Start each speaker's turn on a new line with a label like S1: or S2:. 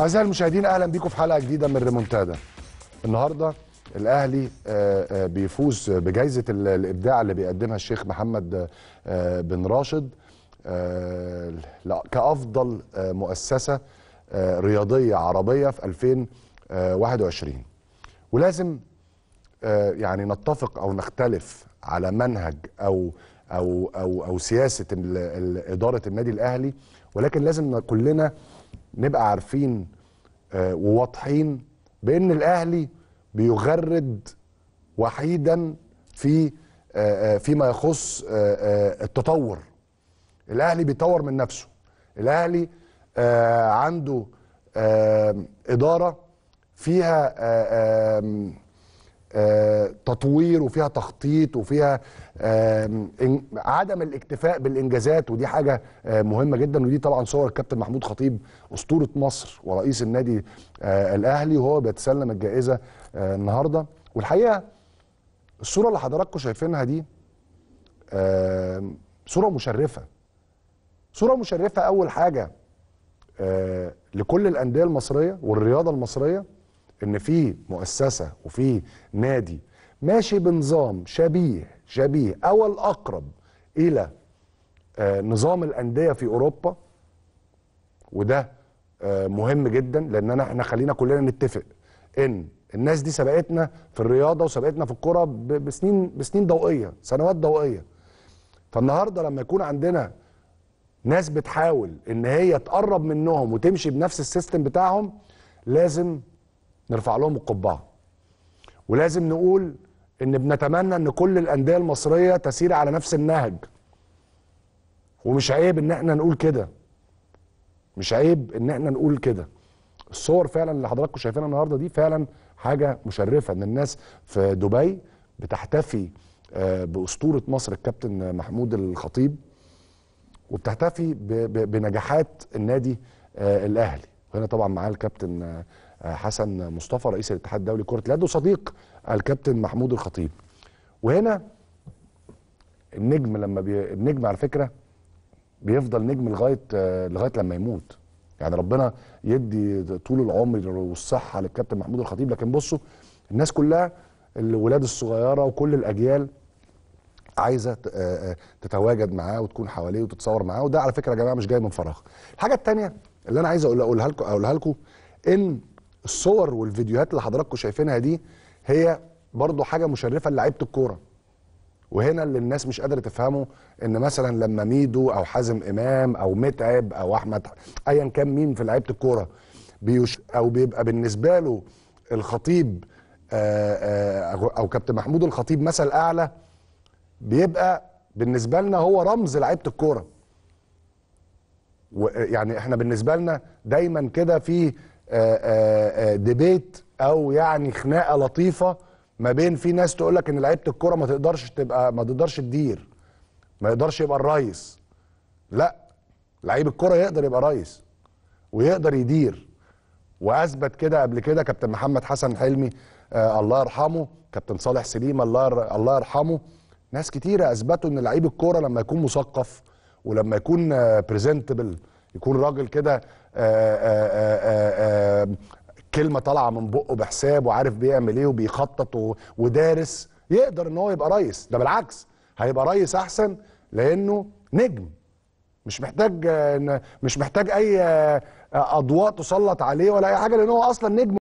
S1: اعزائي المشاهدين اهلا بيكم في حلقه جديده من ريمونتادا النهارده الاهلي آه، آه، بيفوز بجائزه الابداع اللي بيقدمها الشيخ محمد آه، بن راشد كافضل مؤسسه رياضيه عربيه في 2021 ولازم يعني نتفق او نختلف على منهج او او او او سياسه اداره النادي الاهلي ولكن لازم كلنا نبقى عارفين آه، وواضحين بان الاهلي بيغرد وحيدا في آه، آه، فيما يخص التطور الاهلي بيطور من نفسه الاهلي عنده اداره فيها آه، تطوير وفيها تخطيط وفيها عدم الاكتفاء بالانجازات ودي حاجه آه، مهمه جدا ودي طبعا صور الكابتن محمود خطيب اسطوره مصر ورئيس النادي آه، الاهلي وهو بيتسلم الجائزه النهارده والحقيقه الصوره اللي حضراتكم شايفينها دي صوره مشرفه صوره مشرفه اول حاجه لكل الانديه المصريه والرياضه المصريه ان في مؤسسه وفي نادي ماشي بنظام شبيه شبيه او الاقرب الى آه، نظام الانديه في اوروبا وده آه، مهم جدا لان احنا خلينا كلنا نتفق ان الناس دي سبقتنا في الرياضه وسبقتنا في الكره بسنين بسنين ضوئيه سنوات ضوئيه فالنهارده لما يكون عندنا ناس بتحاول ان هي تقرب منهم وتمشي بنفس السيستم بتاعهم لازم نرفع لهم القبعه ولازم نقول ان بنتمنى ان كل الانديه المصريه تسير على نفس النهج ومش عيب ان احنا نقول كده مش عيب ان احنا نقول كده الصور فعلا اللي حضراتكم شايفينها النهارده دي فعلا حاجه مشرفه ان الناس في دبي بتحتفي آه، باسطوره مصر الكابتن محمود الخطيب وبتحتفي بنجاحات النادي آه، الاهلي وهنا طبعا معاه الكابتن آه، حسن مصطفى رئيس الاتحاد الدولي كره اليد وصديق الكابتن محمود الخطيب وهنا النجم لما بي... النجم على فكره بيفضل نجم لغايه لغايه لما يموت يعني ربنا يدي طول العمر والصحه للكابتن محمود الخطيب لكن بصوا الناس كلها الولاد الصغيره وكل الاجيال عايزه آه، آه، تتواجد معاه وتكون حواليه وتتصور معاه وده على فكره يا جماعه مش جاي من فراغ الحاجه الثانيه اللي انا عايز اقولها لكم اقولها لكم ان الصور والفيديوهات اللي حضراتكم شايفينها دي هي برضو حاجه مشرفه للعيبه الكوره وهنا اللي الناس مش قادره تفهمه ان مثلا لما ميدو او حازم امام او متعب او احمد ايا كان مين في لعيبه الكوره بيش او بيبقى بالنسبه له الخطيب آه، آه، او كابتن محمود الخطيب مثل اعلى بيبقى بالنسبه لنا هو رمز لعيبه الكوره يعني احنا بالنسبه لنا دايما كده في ديبيت آه، آه، آه، او يعني خناقه لطيفه ما بين في ناس تقول لك ان لعيبه الكوره ما تقدرش تبقى ما تقدرش تدير ما يقدرش يبقى الريس لا لعيب الكوره يقدر يبقى ريس ويقدر يدير واثبت كده قبل كده كابتن محمد حسن حلمي آه الله يرحمه كابتن صالح سليم الله ير... الله يرحمه ناس كتيره اثبتوا ان لعيب الكوره لما يكون مثقف ولما يكون آه بريزنتبل يكون راجل كده آه، آه، آه، كلمه طالعه من بقه بحساب وعارف بيعمل ايه وبيخطط ودارس يقدر ان هو يبقى ريس ده بالعكس هيبقى ريس احسن لانه نجم مش محتاج مش محتاج اي اضواء تسلط عليه ولا اي حاجه لان هو اصلا نجم